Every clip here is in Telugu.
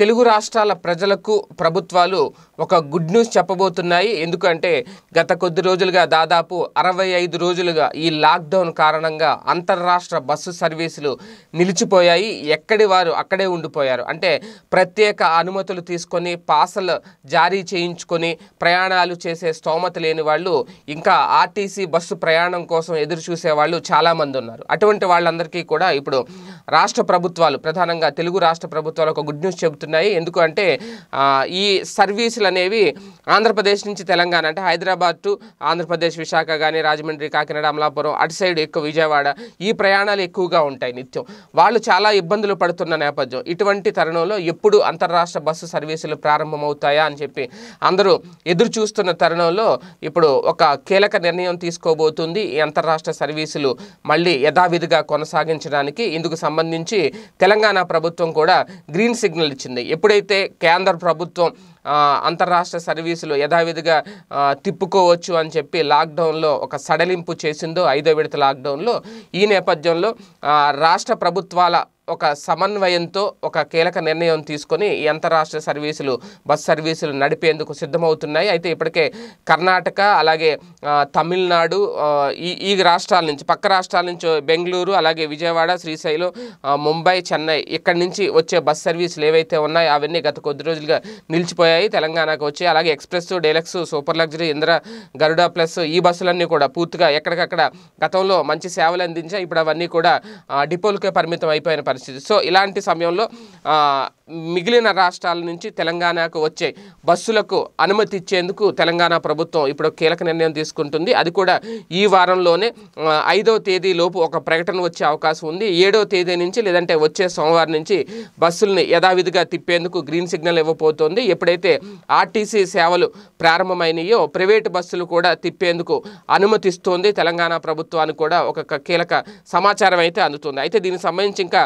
తెలుగు రాష్ట్రాల ప్రజలకు ప్రభుత్వాలు ఒక గుడ్ న్యూస్ చెప్పబోతున్నాయి ఎందుకంటే గత కొద్ది రోజులుగా దాదాపు అరవై ఐదు రోజులుగా ఈ లాక్డౌన్ కారణంగా అంతర్రాష్ట్ర బస్సు సర్వీసులు నిలిచిపోయాయి ఎక్కడి వారు అక్కడే ఉండిపోయారు అంటే ప్రత్యేక అనుమతులు తీసుకొని పాసలు జారీ చేయించుకొని ప్రయాణాలు చేసే స్తోమత లేని వాళ్ళు ఇంకా ఆర్టీసీ బస్సు ప్రయాణం కోసం ఎదురు చూసే వాళ్ళు చాలామంది ఉన్నారు అటువంటి వాళ్ళందరికీ కూడా ఇప్పుడు రాష్ట్ర ప్రభుత్వాలు ప్రధానంగా తెలుగు రాష్ట్ర ప్రభుత్వాలు ఒక గుడ్ న్యూస్ చెబుతున్నారు ఉన్నాయి ఎందుకు అంటే ఈ సర్వీసులు అనేవి ఆంధ్రప్రదేశ్ నుంచి తెలంగాణ అంటే హైదరాబాద్ టు ఆంధ్రప్రదేశ్ విశాఖ కానీ రాజమండ్రి కాకినాడ అమలాపురం అటు సైడ్ ఎక్కువ విజయవాడ ఈ ప్రయాణాలు ఎక్కువగా ఉంటాయి నిత్యం వాళ్ళు చాలా ఇబ్బందులు పడుతున్న నేపథ్యం ఇటువంటి తరుణంలో ఎప్పుడు అంతర్రాష్ట్ర బస్సు సర్వీసులు ప్రారంభమవుతాయా అని చెప్పి అందరూ ఎదురు చూస్తున్న తరుణంలో ఇప్పుడు ఒక కీలక నిర్ణయం తీసుకోబోతుంది ఈ అంతర్రాష్ట్ర సర్వీసులు మళ్ళీ యథావిధిగా కొనసాగించడానికి ఇందుకు సంబంధించి తెలంగాణ ప్రభుత్వం కూడా గ్రీన్ సిగ్నల్ ఇచ్చింది ఉంటుంది ఎప్పుడైతే కేంద్ర ప్రభుత్వం అంతర్రాష్ట్ర సర్వీసులు యథావిధిగా తిప్పుకోవచ్చు అని చెప్పి లాక్డౌన్లో ఒక సడలింపు చేసిందో ఐదో విడత లాక్డౌన్లో ఈ నేపథ్యంలో రాష్ట్ర ప్రభుత్వాల ఒక సమన్వయంతో ఒక కీలక నిర్ణయం తీసుకొని ఈ అంతరాష్ట్ర సర్వీసులు బస్ సర్వీసులు నడిపేందుకు సిద్ధమవుతున్నాయి అయితే ఇప్పటికే కర్ణాటక అలాగే తమిళనాడు ఈ ఈ రాష్ట్రాల నుంచి పక్క రాష్ట్రాల నుంచి బెంగళూరు అలాగే విజయవాడ శ్రీశైలం ముంబై చెన్నై ఇక్కడి నుంచి వచ్చే బస్ సర్వీసులు ఏవైతే ఉన్నాయో అవన్నీ గత కొద్ది రోజులుగా నిలిచిపోయాయి తెలంగాణకు వచ్చి అలాగే express deluxe super luxury Indra Garuda plus ఈ బస్సులన్నీ కూడా పూర్తిగా ఎక్కడికక్కడ గతంలో మంచి సేవలు అందించాయి ఇప్పుడు అవన్నీ కూడా డిపోలకే పరిమితం అయిపోయిన పరిస్థితి పరిస్థితి సో ఇలాంటి సమయంలో మిగిలిన రాష్ట్రాల నుంచి తెలంగాణకు వచ్చే బస్సులకు అనుమతి ఇచ్చేందుకు తెలంగాణ ప్రభుత్వం ఇప్పుడు కీలక నిర్ణయం తీసుకుంటుంది అది కూడా ఈ వారంలోనే ఐదవ తేదీ లోపు ఒక ప్రకటన వచ్చే అవకాశం ఉంది ఏడవ తేదీ నుంచి లేదంటే వచ్చే సోమవారం నుంచి బస్సుల్ని యథావిధిగా తిప్పేందుకు గ్రీన్ సిగ్నల్ ఇవ్వబోతోంది ఎప్పుడైతే ఆర్టీసీ సేవలు ప్రారంభమైనయో ప్రైవేటు బస్సులు కూడా తిప్పేందుకు అనుమతిస్తోంది తెలంగాణ ప్రభుత్వానికి కూడా ఒక కీలక సమాచారం అయితే అందుతుంది అయితే దీనికి సంబంధించి ఇంకా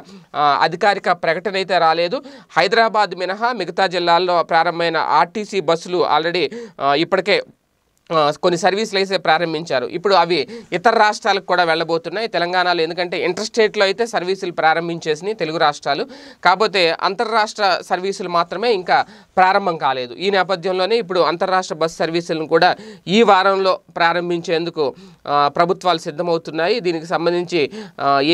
అధికారిక ప్రకటన అయితే రాలేదు హైదరాబాద్ మినహా మిగతా జిల్లాల్లో ప్రారంభమైన ఆర్టీసీ బస్సులు ఆల్రెడీ ఇప్పటికే కొన్ని సర్వీసులు అయితే ప్రారంభించారు ఇప్పుడు అవి ఇతర రాష్ట్రాలకు కూడా వెళ్ళబోతున్నాయి తెలంగాణలో ఎందుకంటే ఇంటర్స్టేట్లో అయితే సర్వీసులు ప్రారంభించేసినాయి తెలుగు రాష్ట్రాలు కాకపోతే అంతర్రాష్ట్ర సర్వీసులు మాత్రమే ఇంకా ప్రారంభం కాలేదు ఈ నేపథ్యంలోనే ఇప్పుడు అంతర్రాష్ట్ర బస్ సర్వీసులను కూడా ఈ వారంలో ప్రారంభించేందుకు ప్రభుత్వాలు సిద్ధమవుతున్నాయి దీనికి సంబంధించి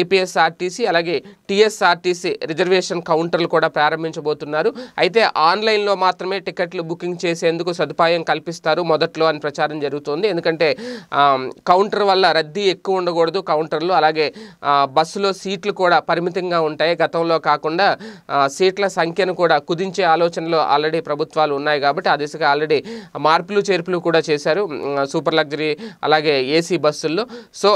ఏపీఎస్ఆర్టీసీ అలాగే టీఎస్ఆర్టీసీ రిజర్వేషన్ కౌంటర్లు కూడా ప్రారంభించబోతున్నారు అయితే ఆన్లైన్లో మాత్రమే టికెట్లు బుకింగ్ చేసేందుకు సదుపాయం కల్పిస్తారు మొదట్లో అని ప్రచారం ప్రచారం జరుగుతోంది ఎందుకంటే కౌంటర్ వల్ల రద్దీ ఎక్కువ ఉండకూడదు కౌంటర్లు అలాగే బస్సులో సీట్లు కూడా పరిమితంగా ఉంటాయి గతంలో కాకుండా సీట్ల సంఖ్యను కూడా కుదించే ఆలోచనలో ఆల్రెడీ ప్రభుత్వాలు ఉన్నాయి కాబట్టి ఆ దిశగా ఆల్రెడీ మార్పులు చేర్పులు కూడా చేశారు సూపర్ లగ్జరీ అలాగే ఏసీ బస్సుల్లో సో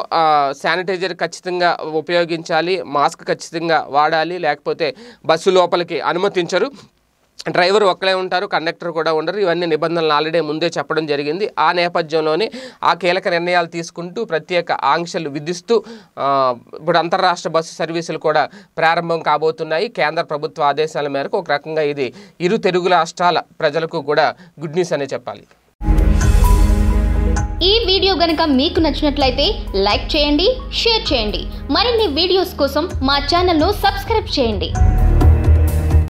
శానిటైజర్ ఖచ్చితంగా ఉపయోగించాలి మాస్క్ ఖచ్చితంగా వాడాలి లేకపోతే బస్సు లోపలికి అనుమతించరు డ్రైవర్ ఒక్కలే ఉంటారు కండక్టర్ కూడా ఉండరు ఇవన్నీ నిబంధనలు ఆల్రెడీ ముందే చెప్పడం జరిగింది ఆ నేపథ్యంలోనే ఆ కీలక నిర్ణయాలు తీసుకుంటూ ప్రత్యేక ఆంక్షలు విధిస్తూ ఇప్పుడు అంతర్రాష్ట్ర బస్సు సర్వీసులు కూడా ప్రారంభం కాబోతున్నాయి కేంద్ర ప్రభుత్వ ఆదేశాల మేరకు ఒక రకంగా ఇది ఇరు తెలుగు రాష్ట్రాల ప్రజలకు కూడా గుడ్ న్యూస్ అనే చెప్పాలి ఈ వీడియో గనుక మీకు నచ్చినట్లయితే లైక్ చేయండి షేర్ చేయండి మరిన్ని వీడియోస్ కోసం మా ఛానల్ను సబ్స్క్రైబ్ చేయండి